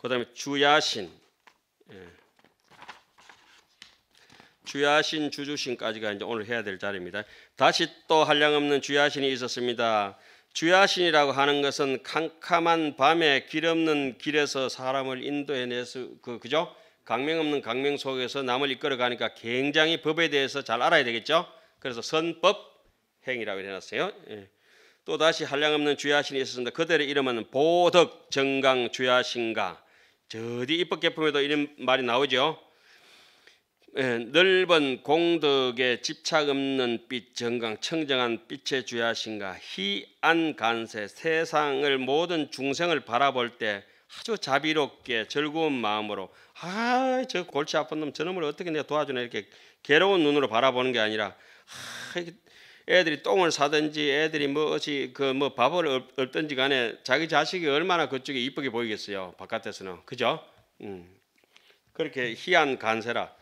그다음에 주야신 예. 주야신 주주신까지가 이제 오늘 해야 될 자리입니다. 다시 또 한량 없는 주야신이 있었습니다. 주야신이라고 하는 것은 캄캄한 밤에 길 없는 길에서 사람을 인도해내서 그 그죠? 강명 없는 강명 속에서 남을 이끌어 가니까 굉장히 법에 대해서 잘 알아야 되겠죠. 그래서 선법 행이라고 해놨어요. 예. 또 다시 한량 없는 주야신이 있었습니다. 그들의 이름은 보덕 정강 주야신가 저디 입법 개품에도 이런 말이 나오죠. 예, 넓은 공덕에 집착 없는 빛 정강 청정한 빛의 주야신가 희안 간세 세상을 모든 중생을 바라볼 때 아주 자비롭게 즐거운 마음으로 아 저 골치 아픈 놈 저놈을 어떻게 내가 도와주나 이렇게 괴로운 눈으로 바라보는 게 아니라 아, 애들이 똥을 사든지 애들이 뭐 어찌 그 뭐 밥을 얻든지 간에 자기 자식이 얼마나 그쪽에 이쁘게 보이겠어요. 바깥에서는. 그죠? 음. 그렇게 희한 간세라.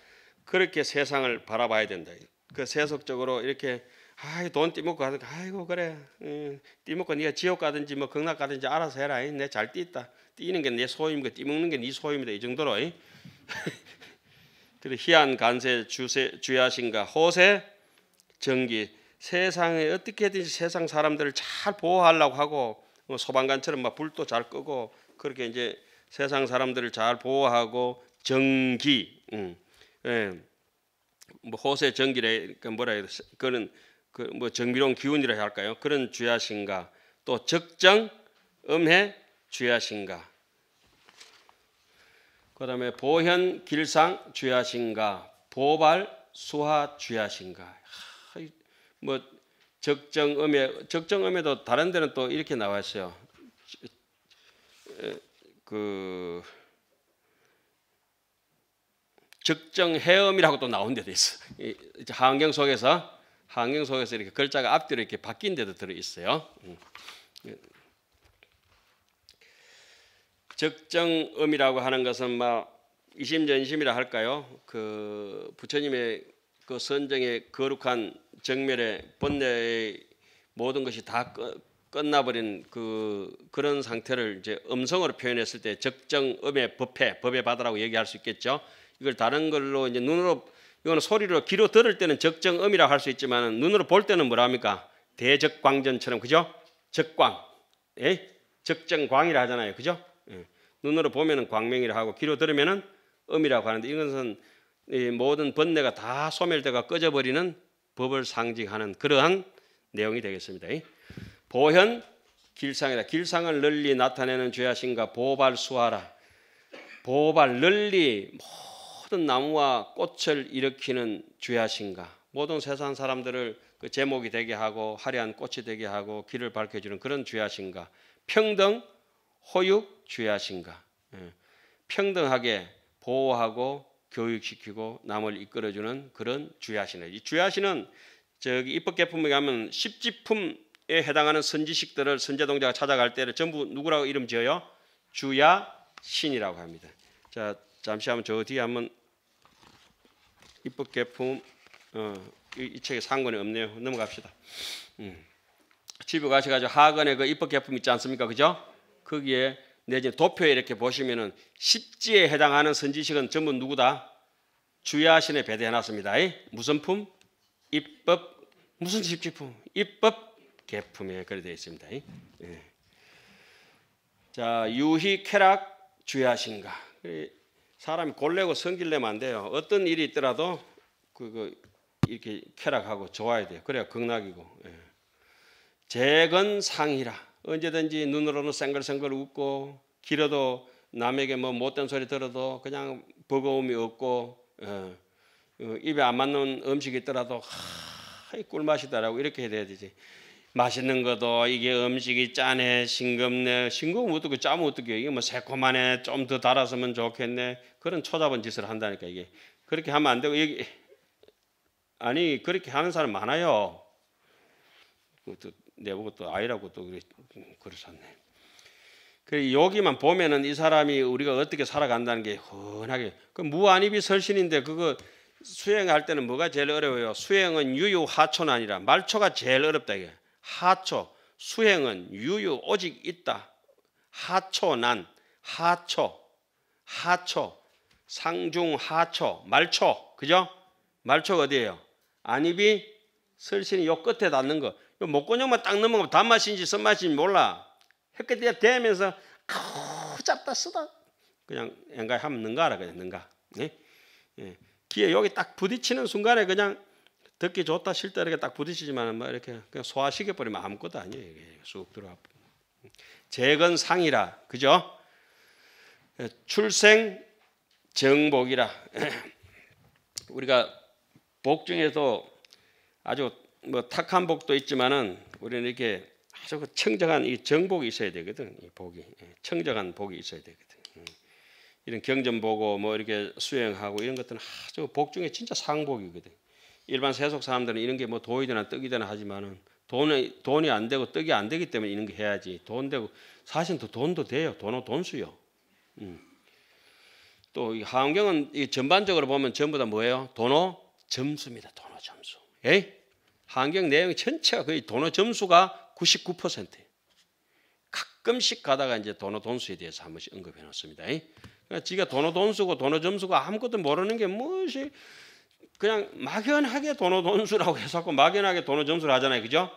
그렇게 세상을 바라봐야 된다. 그 세속적으로 이렇게 아이 돈 띠먹고 가든 아이고 그래 음, 띠먹고 네가 지옥 가든지 뭐 극락 가든지 알아서 해라 내잘 띠있다 띠는 게 내 소임이고 띠먹는 게 네 소임이다 이 정도로 그래 희한 간세 주세 주야신가 호세 정기 세상에 어떻게든지 세상 사람들을 잘 보호하려고 하고 뭐 소방관처럼 막 불도 잘 끄고 그렇게 이제 세상 사람들을 잘 보호하고 정기, 음, 예, 뭐 호세 정기래 그 뭐라 해야 되지? 그런 그뭐 정비로운 기운이라 해야 할까요? 그런 주야신가 또 적정 음해 주야신가 그다음에 보현 길상 주야신가 보발 수하 주야신가 뭐 적정음에 적정음에도 다른 데는 또 이렇게 나와 있어요. 그 적정 해음이라고 또 나온 데도 있어. 한경 속에서 한경 속에서 이렇게 글자가 앞뒤로 이렇게 바뀐 데도 들어 있어요. 음. 적정음이라고 하는 것은 막 이심전심이라 할까요? 그 부처님의 그 선정의 거룩한 정멸의 번뇌의 모든 것이 다 끝나버린 그 그런 상태를 이제 음성으로 표현했을 때 적정 음의 법회 법에 받으라고 얘기할 수 있겠죠. 이걸 다른 걸로 이제 눈으로 이거는 소리로 귀로 들을 때는 적정 음이라고 할 수 있지만 눈으로 볼 때는 뭐라 합니까? 대적광전처럼 그죠? 적광, 예? 적정광이라 하잖아요, 그죠? 예. 눈으로 보면은 광명이라 고 하고 귀로 들으면은 음이라고 하는데 이것은 이 모든 번뇌가 다 소멸되가 꺼져버리는 법을 상징하는 그러한 내용이 되겠습니다. 보현 길상이다. 길상을 널리 나타내는 죄하신가 보발수하라. 보발 널리 모든 나무와 꽃을 일으키는 죄하신가. 모든 세상 사람들을 그 제목이 되게 하고 화려한 꽃이 되게 하고 길을 밝혀주는 그런 죄하신가. 평등, 호육, 죄하신가. 예, 평등하게 보호하고 교육시키고 남을 이끌어주는 그런 주야신을 이 주야신은 저기 입법 개품에 가면 십지품에 해당하는 선지식들을 선제동자가 찾아갈 때를 전부 누구라고 이름 지어요? 주야신이라고 합니다. 자 잠시 한번 저 뒤에 한번 입법 개품 어, 이, 이 책에 상관이 없네요. 넘어갑시다. 음. 집에 가셔가지고 하건에 그 입법 개품 있지 않습니까? 그죠? 거기에 내지 도표에 이렇게 보시면은 십지에 해당하는 선지식은 전부 누구다? 주야신에 배대해놨습니다. 무슨 품? 입법 무슨 십지품? 입법 개품에 그래 되어 있습니다. 예. 자 유희 쾌락 주야신가 사람이 골래고 성길내면 안 돼요. 어떤 일이 있더라도 그, 그 이렇게 쾌락하고 좋아야 돼요. 그래야 극락이고 예. 재건상이라 언제든지 눈으로는 생글생글 웃고 길어도 남에게 뭐 못된 소리 들어도 그냥 버거움이 없고 어, 어, 입에 안 맞는 음식이 있더라도 하, 이 꿀맛이다라고 이렇게 해야 되지. 맛있는 것도 이게 음식이 짠해 싱겁네 싱거우면 어떻게 짜면 어떻게 이게 뭐 새콤하네 좀 더 달았으면 좋겠네 그런 초잡은 짓을 한다니까 이게 그렇게 하면 안 되고 여기 아니 그렇게 하는 사람 많아요. 내보고 또 아이라고 또 그러셨네. 그래 여기만 보면은 이 사람이 우리가 어떻게 살아간다는 게 흔하게 그 무안입이 설신인데 그거 수행할 때는 뭐가 제일 어려워요? 수행은 유유 하초는 아니라 말초가 제일 어렵다 이게. 하초 수행은 유유 오직 있다. 하초 난 하초 하초 상중 하초 말초 그죠? 말초 어디예요? 안입이 설신이 요 끝에 닿는 거. 목건형만 딱 넘어가면 단맛인지 쓴맛인지 몰라. 햇볕에 대면서 아우 잡다 쓰다 그냥 엥가 하면 능가라 그냥 능가. 예? 예. 귀에 여기 딱 부딪히는 순간에 그냥 듣기 좋다 싫다 이렇게 딱 부딪히지만 뭐 이렇게 그냥 소화시켜 버리면 아무것도 아니에요. 이게 쑥 들어가. 재건상이라 그죠? 예, 출생 정복이라 우리가 복 중에서 아주 뭐 탁한 복도 있지만은 우리는 이렇게 아주 그 청정한 이 정복이 있어야 되거든. 이 복이 예, 청정한 복이 있어야 되거든. 음. 이런 경전 보고 뭐 이렇게 수행하고 이런 것들은 아주 복 중에 진짜 상복이거든. 일반 세속 사람들은 이런 게 뭐 도이 되 떡이 되 하지만은 돈이 돈이 안 되고 떡이 안 되기 때문에 이런 거 해야지. 돈 되고 사실 또 돈도 돼요. 돈은 돈수요. 음. 또 하원경은 전반적으로 보면 전부 다 뭐예요? 돈어 점수입니다. 돈어 점수. 에이? 환경 내용 전체가 거의 도너 점수가 99%예요. 가끔씩 가다가 이제 도너 돈수에 대해서 한 번씩 언급해 놓습니다. 그러니까 지가 도너 돈수고 도너 점수가 아무것도 모르는 게 무엇이 그냥 막연하게 도너 돈수라고 해서 막연하게 도너 점수를 하잖아요. 그죠?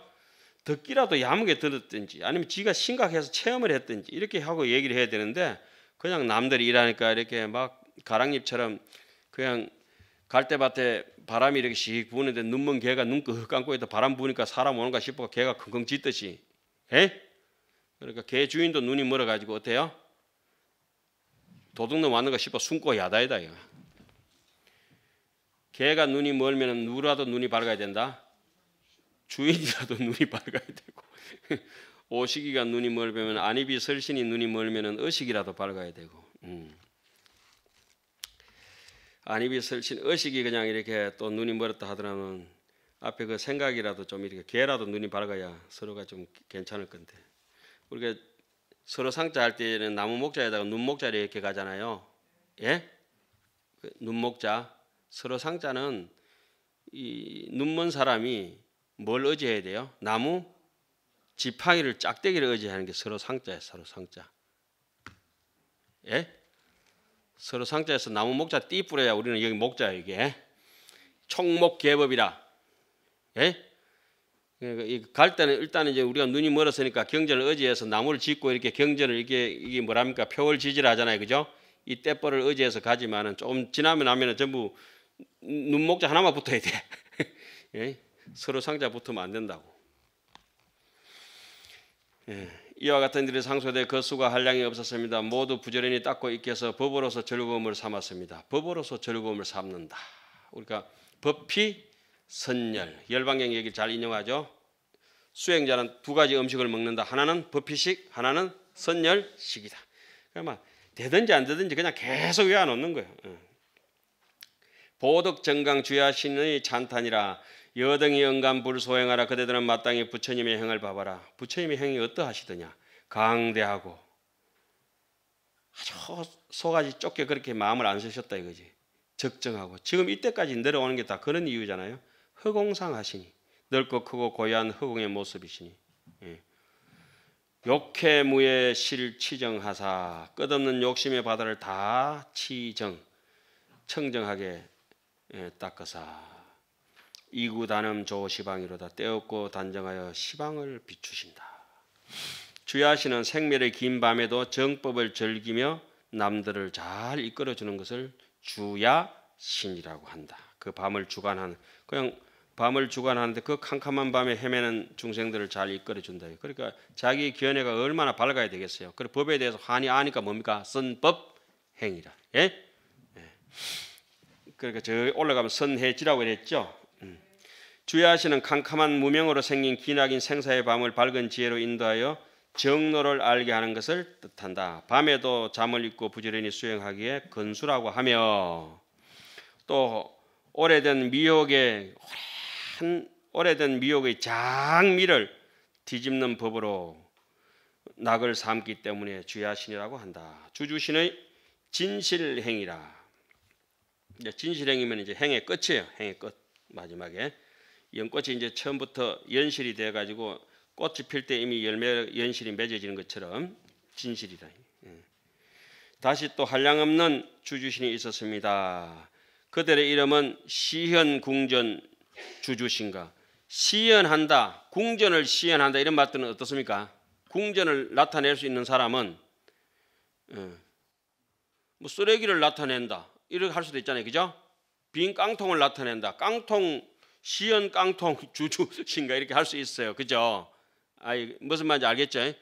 듣기라도 야무게 들었든지 아니면 지가 심각해서 체험을 했든지 이렇게 하고 얘기를 해야 되는데 그냥 남들이 일하니까 이렇게 막 가랑잎처럼 그냥 갈대밭에 바람이 이렇게 씩 부는데 눈먼 개가 눈 감고 있다 바람 부니까 사람 오는가 싶어 개가 킁킁 짖듯이 에? 그러니까 개 주인도 눈이 멀어가지고 어때요? 도둑놈 왔는가 싶어 숨고 야다이다 이거. 개가 눈이 멀면 누라도 눈이 밝아야 된다. 주인이라도 눈이 밝아야 되고 오식이가 눈이 멀면 안입이 설신이 눈이 멀면 의식이라도 밝아야 되고 음. 안입이 설친 의식이 그냥 이렇게 또 눈이 멀었다 하더라면 앞에 그 생각이라도 좀 이렇게 개라도 눈이 밝아야 서로가 좀 괜찮을 건데 우리가 서로 상자 할 때는 나무 목자에다가 눈 목자를 이렇게 가잖아요. 예? 그 눈 목자 서로 상자는 이 눈먼 사람이 뭘 의지해야 돼요? 나무 지팡이를 짝대기를 의지하는 게 서로 상자예요. 서로 상자. 예? 서로 상자에서 나무 목자 띠 뿌려야 우리는 여기 목자야 이게 총목계법이라. 예? 그러니까 갈 때는 일단은 이제 우리가 눈이 멀었으니까 경전을 의지해서 나무를 짓고 이렇게 경전을 이게 이게 뭐랍니까 표월 지지를 하잖아요, 그죠? 이 떼벌을 의지해서 가지만은 조금 지나면 나면은 전부 눈목자 하나만 붙어야 돼. 예? 서로 상자 붙으면 안 된다고. 예. 이와 같은 일이 상소되 그 수가 한량이 없었습니다. 모두 부지런히 닦고 익혀서 법으로서 즐거움을 삼았습니다. 법으로서 즐거움을 삼는다. 그러니까 법피 선열 열방경 얘기 를잘 인용하죠. 수행자는 두 가지 음식을 먹는다. 하나는 법피식, 하나는 선열식이다. 그러니까 되든지 안 되든지 그냥 계속 외워놓는 거예요. 예. 보덕 정강 주야신의 찬탄이라 여등이 영감 불소행하라 그대들은 마땅히 부처님의 행을 봐봐라 부처님의 행이 어떠하시더냐 강대하고 아주 소가지 좁게 그렇게 마음을 안 쓰셨다 이거지 적정하고 지금 이때까지 내려오는 게 다 그런 이유잖아요 허공상하시니 넓고 크고 고요한 허공의 모습이시니 예. 욕해무의 실치정하사 끝없는 욕심의 바다를 다 치정 청정하게 예, 닦으사 이구단음 조 시방이로다 떼었고 단정하여 시방을 비추신다. 주야시는 생멸의 긴 밤에도 정법을 즐기며 남들을 잘 이끌어주는 것을 주야신이라고 한다. 그 밤을 주관하는 그냥 밤을 주관하는데 그 캄캄한 밤에 헤매는 중생들을 잘 이끌어준다. 그러니까 자기 견해가 얼마나 밝아야 되겠어요. 그리고 법에 대해서 환이 아니까 뭡니까? 선법 행이라. 예? 예. 그러니까 저 올라가면 선해지라고 그랬죠. 주야하시는 캄캄한 무명으로 생긴 기나긴 생사의 밤을 밝은 지혜로 인도하여 정로를 알게 하는 것을 뜻한다. 밤에도 잠을 잊고 부지런히 수행하기에 건수라고 하며 또 오래된 미혹의 오랜 오래된 미혹의 장미를 뒤집는 법으로 낙을 삼기 때문에 주야신이라고 한다. 주주신의 진실행이라. 진실행이면 이제 행의 끝이에요. 행의 끝 마지막에 연꽃이 이제 처음부터 연실이 돼 가지고 꽃이 필 때 이미 열매 연실이 맺어지는 것처럼 진실이다. 예. 다시 또 한량 없는 주주신이 있었습니다. 그들의 이름은 시현 궁전 주주신가. 시연한다, 궁전을 시연한다 이런 말들은 어떻습니까? 궁전을 나타낼 수 있는 사람은 예. 뭐 쓰레기를 나타낸다 이렇게 할 수도 있잖아요, 그죠? 빈 깡통을 나타낸다, 깡통 시연 깡통 주주신가 이렇게 할 수 있어요. 그죠? 아, 무슨 말인지 알겠죠?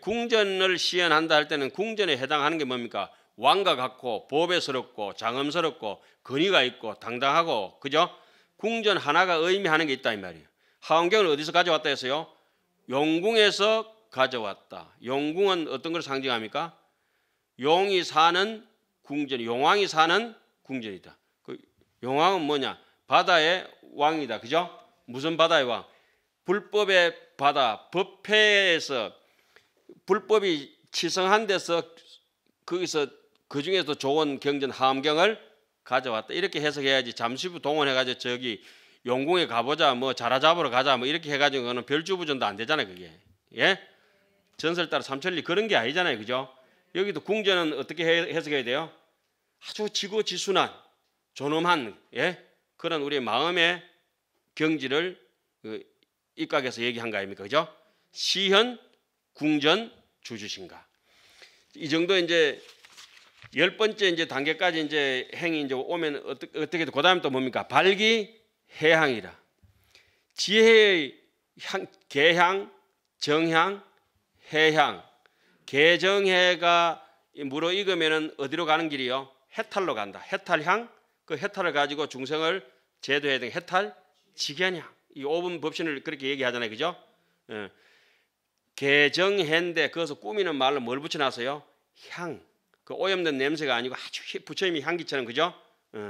궁전을 시연한다 할 때는 궁전에 해당하는 게 뭡니까? 왕과 같고 보배스럽고 장엄스럽고 근위가 있고 당당하고 그죠? 궁전 하나가 의미하는 게 있다 이 말이에요. 하원경을 어디서 가져왔다 했어요? 용궁에서 가져왔다. 용궁은 어떤 걸 상징합니까? 용이 사는 궁전, 용왕이 사는 궁전이다. 그 용왕은 뭐냐? 바다의 왕이다. 그죠? 무슨 바다의 왕? 불법의 바다, 법회에서 불법이 치성한 데서 거기서 그중에서 좋은 경전 하암경을 가져왔다. 이렇게 해석해야지 잠시후 동원해가지고 저기 용궁에 가보자, 뭐 자라 잡으러 가자, 뭐 이렇게 해가지고 그거는 별주부전도 안 되잖아요, 그게. 예? 전설 따라 삼천리 그런 게 아니잖아요, 그죠? 여기도 궁전은 어떻게 해석해야 돼요? 아주 지고지순한, 존엄한, 예? 그런 우리의 마음의 경지를 그 입각해서 얘기한 거 아닙니까? 그죠? 시현, 궁전, 주주신가. 이 정도 이제 열 번째 이제 단계까지 이제 행이 이제 오면 어떻게 어떻게 그다음 또 뭡니까? 발기 해향이라. 지혜의 향, 개향, 정향, 해향. 개정해가 물어 익으면 어디로 가는 길이요? 해탈로 간다. 해탈향, 그 해탈을 가지고 중생을 제도해야 되는 해탈 지게냐 이오분 법신을 그렇게 얘기하잖아요 그죠 예. 개정했는데 그것을 꾸미는 말로 뭘 붙여놨어요 향 그 오염된 냄새가 아니고 아주 부처님이 향기처럼 그죠 예.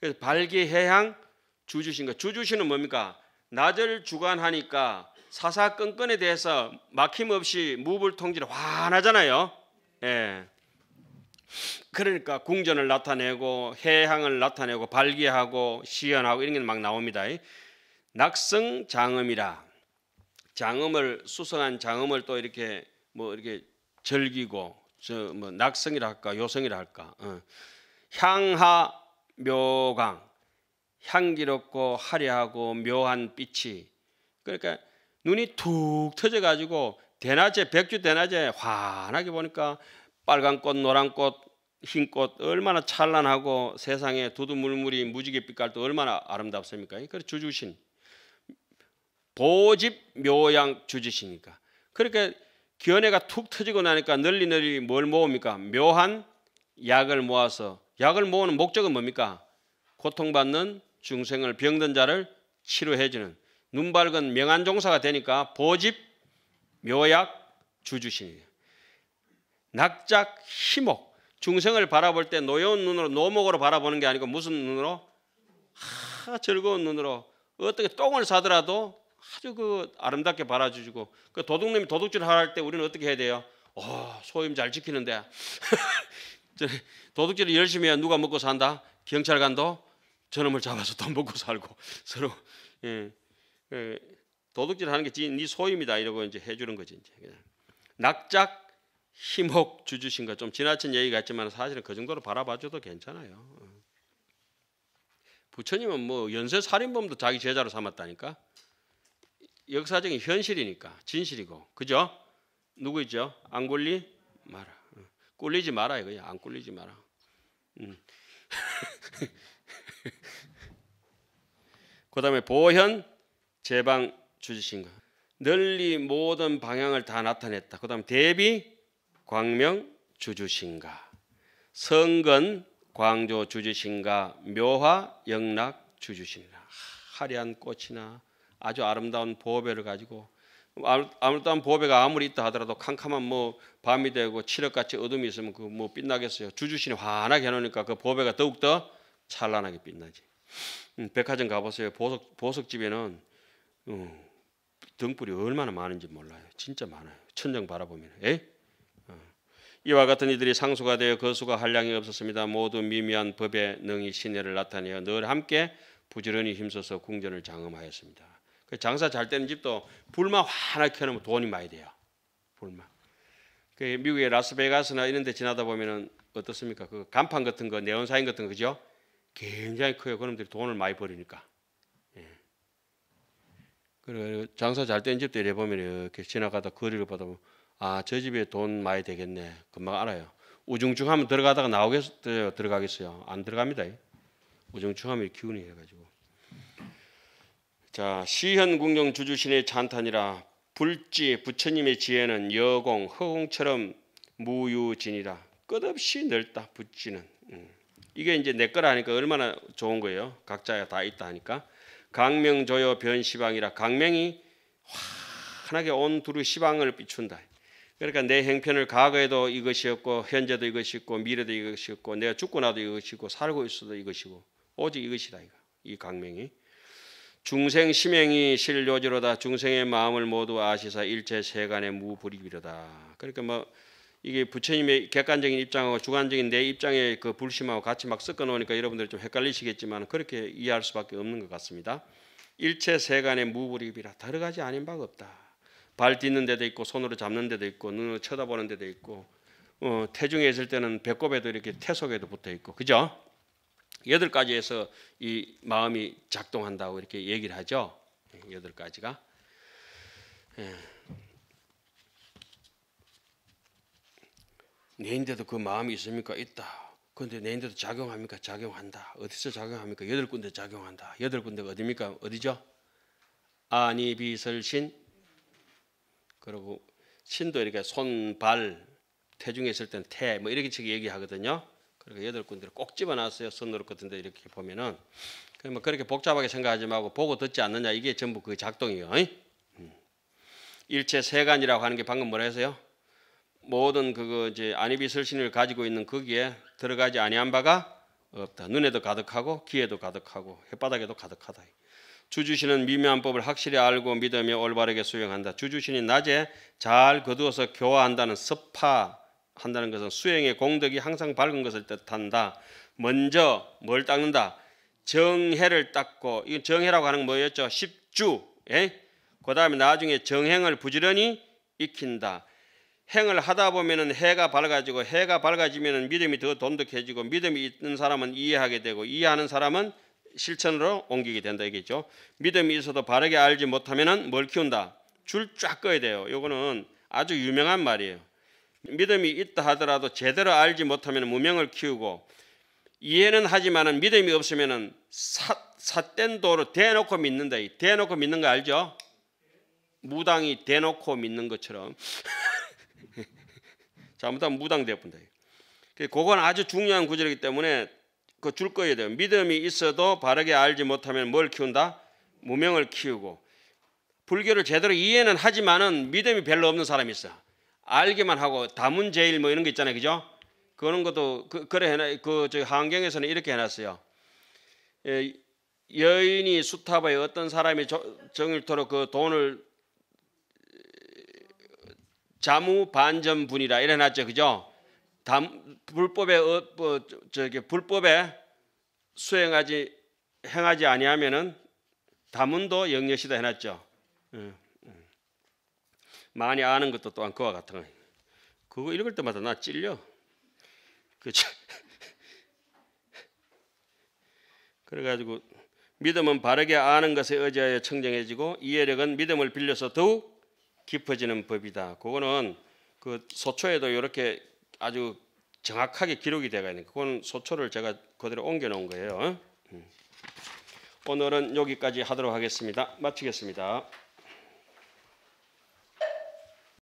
그래서 발기해향 주주신거 주주신은 뭡니까 낮을 주관하니까 사사건건에 대해서 막힘없이 무불통지를 환하잖아요 예. 그러니까 궁전을 나타내고 해향을 나타내고 발기하고 시연하고 이런 게 막 나옵니다. 낙성 장음이라 장음을 수성한 장음을 또 이렇게 뭐 이렇게 즐기고저 뭐 낙성이라 할까 요성이라 할까 어. 향하 묘광 향기롭고 화려하고 묘한 빛이 그러니까 눈이 툭 터져 가지고 대낮에 백주 대낮에 환하게 보니까 빨간 꽃, 노란 꽃, 흰 꽃 얼마나 찬란하고 세상에 두두물물이 무지개 빛깔도 얼마나 아름답습니까? 그래 주주신 보집 묘양 주지시니까 그렇게 기원가툭 터지고 나니까 널리 널리 뭘 모읍니까? 묘한 약을 모아서 약을 모으는 목적은 뭡니까? 고통받는 중생을 병든 자를 치료해주는 눈 밝은 명한 종사가 되니까 보집 묘약 주주신이에 낙작 희목 중생을 바라볼 때 노여운 눈으로 노목으로 바라보는 게 아니고 무슨 눈으로 하 즐거운 눈으로 어떻게 똥을 사더라도 아주 그 아름답게 바라주시고 그도둑님이 도둑질 을할 때 우리는 어떻게 해야 돼요? 어, 소임 잘 지키는데 도둑질을 열심히 해야 누가 먹고 산다? 경찰관도 저놈을 잡아서 돈 먹고 살고 서로 예, 예, 도둑질 하는 게 네 소임이다 이러고 이제 해주는 거지 이제 그냥 낙작 희목 주주신 것좀 지나친 얘기 같지만 사실은 그 정도로 바라봐줘도 괜찮아요. 어. 부처님은 뭐 연쇄 살인범도 자기 제자로 삼았다니까. 역사적인 현실이니까 진실이고 그죠? 누구 있죠? 안 굴리 마라. 꿀리지 어. 마라 이거야. 안 꿀리지 마라. 음. 그다음에 보현 제방 주지신가 널리 모든 방향을 다 나타냈다. 그다음 대비 광명 주주신가 성근 광조 주주신가 묘화 영락 주주신가 화려한 꽃이나 아주 아름다운 보배를 가지고 아무튼 보배가 아무리 있다 하더라도 캄캄한 뭐 밤이 되고 칠흑같이 어둠이 있으면 그 뭐 빛나겠어요. 주주신이 환하게 해놓으니까 그 보배가 더욱더 찬란하게 빛나지. 음, 백화점 가보세요. 보석 보석집에는 음, 등불이 얼마나 많은지 몰라요. 진짜 많아요. 천정 바라보면. 에이? 이와 같은 이들이 상수가 되어 거수가 한량이 없었습니다. 모두 미미한 법에 능히 신혜를 나타내어 늘 함께 부지런히 힘써서 궁전을 장엄하였습니다. 그 장사 잘 되는 집도 불만 하나 켜놓으면 돈이 많이 돼요. 불만. 그 미국의 라스베가스나 이런 데 지나다 보면 어떻습니까? 그 간판 같은 거, 네온사인 같은 거, 그죠? 굉장히 커요. 그놈들이 돈을 많이 버리니까. 예. 그리고 장사 잘 되는 집도 이 보면 이렇게 지나가다 거리를 받아보면 아저 집에 돈 많이 되겠네 금방 알아요. 우중충하면 들어가다가 나오겠어요 들어가겠어요 안 들어갑니다. 우중충하면 기운이 해가지고 자 시현 궁경 주주신의 찬탄이라 불지 부처님의 지혜는 여공 허공처럼 무유진이라 끝없이 넓다 붙지는 음. 이게 이제 내 거라니까 얼마나 좋은 거예요 각자가 다 있다 하니까 강명조여 변시방이라 강명이 환하게 온 두루 시방을 비춘다 그러니까 내 행편을 과거에도 이것이었고 현재도 이것이 있고 미래도 이것이 있고 내가 죽고 나도 이것이 고 살고 있어도 이것이고 오직 이것이다 이거 이 강명이 중생 심행이 실요지로다 중생의 마음을 모두 아시사 일체 세간의 무불입이로다 그러니까 뭐 이게 부처님의 객관적인 입장하고 주관적인 내 입장의 그 불심하고 같이 막 섞어 놓으니까 여러분들이 좀 헷갈리시겠지만 그렇게 이해할 수밖에 없는 것 같습니다 일체 세간의 무불입이라 다르가지 않은 바가 없다 발 딛는 데도 있고 손으로 잡는 데도 있고 눈으로 쳐다보는 데도 있고 어, 태중에 있을 때는 배꼽에도 이렇게 태속에도 붙어 있고 그죠? 여덟 가지에서 이 마음이 작동한다고 이렇게 얘기를 하죠. 예, 여덟 가지가. 예. 내인데도 그 마음이 있습니까? 있다. 그런데 내인데도 작용합니까? 작용한다. 어디서 작용합니까? 여덟 군데 작용한다. 여덟 군데가 어디입니까? 어디죠? 아니 비설신 그리고 신도 이렇게 손, 발, 태중에 있을 땐 태, 뭐 이렇게 지금 얘기하거든요. 그리고 그러니까 여덟 군데를 꼭 집어놨어요. 손으로 같은데 이렇게 보면은. 그러면 뭐 그렇게 복잡하게 생각하지 말고 보고 듣지 않느냐 이게 전부 그 작동이요. 일체 세간이라고 하는 게 방금 뭐라 했어요? 모든 그거 이제 안이비설신을 가지고 있는 거기에 들어가지 아니한 바가 없다. 눈에도 가득하고 귀에도 가득하고 혓바닥에도 가득하다. 주주신은 미묘한 법을 확실히 알고 믿으며 올바르게 수행한다. 주주신이 낮에 잘 거두어서 교화한다는 습파 한다는 것은 수행의 공덕이 항상 밝은 것을 뜻한다. 먼저 뭘 닦는다? 정해를 닦고 이 정해라고 하는 뭐였죠? 십주. 예? 그다음에 나중에 정행을 부지런히 익힌다. 행을 하다 보면은 해가 밝아지고 해가 밝아지면은 믿음이 더 돈독해지고 믿음이 있는 사람은 이해하게 되고 이해하는 사람은 실천으로 옮기게 된다 얘기죠. 믿음이 있어도 바르게 알지 못하면은 뭘 키운다. 줄 쫙 꺼야 돼요. 요거는 아주 유명한 말이에요. 믿음이 있다 하더라도 제대로 알지 못하면 무명을 키우고 이해는 하지만 믿음이 없으면은 된 도로 대놓고 믿는다. 대놓고 믿는 거 알죠? 무당이 대놓고 믿는 것처럼 잘못하면 무당 되어본다. 그건 아주 중요한 구절이기 때문에 그줄 거에 대한 믿음이 있어도 바르게 알지 못하면 뭘 키운다? 무명을 키우고 불교를 제대로 이해는 하지만은 믿음이 별로 없는 사람이 있어. 알기만 하고 다문제일 뭐 이런 거 있잖아요, 그죠? 그런 것도 그, 그래 해놔 그저 한경에서는 이렇게 해놨어요. 예, 여인이 수탑에 어떤 사람이 저, 정일토록 그 돈을 어, 자무 반전분이라 이래놨죠, 그죠? 담, 불법에 어, 뭐, 저기 불법에 수행하지 행하지 아니하면은 담은도 영여시다 해놨죠. 예, 예. 많이 아는 것도 또한 그와 같은 거. 그거 읽을 때마다 나 찔려. 그죠? 그래가지고 믿음은 바르게 아는 것에 의지하여 청정해지고 이해력은 믿음을 빌려서 더욱 깊어지는 법이다. 그거는 그 소초에도 이렇게 아주 정확하게 기록이 되어 있는 그건 소초를 제가 그대로 옮겨 놓은 거예요. 음. 오늘은 여기까지 하도록 하겠습니다. 마치겠습니다.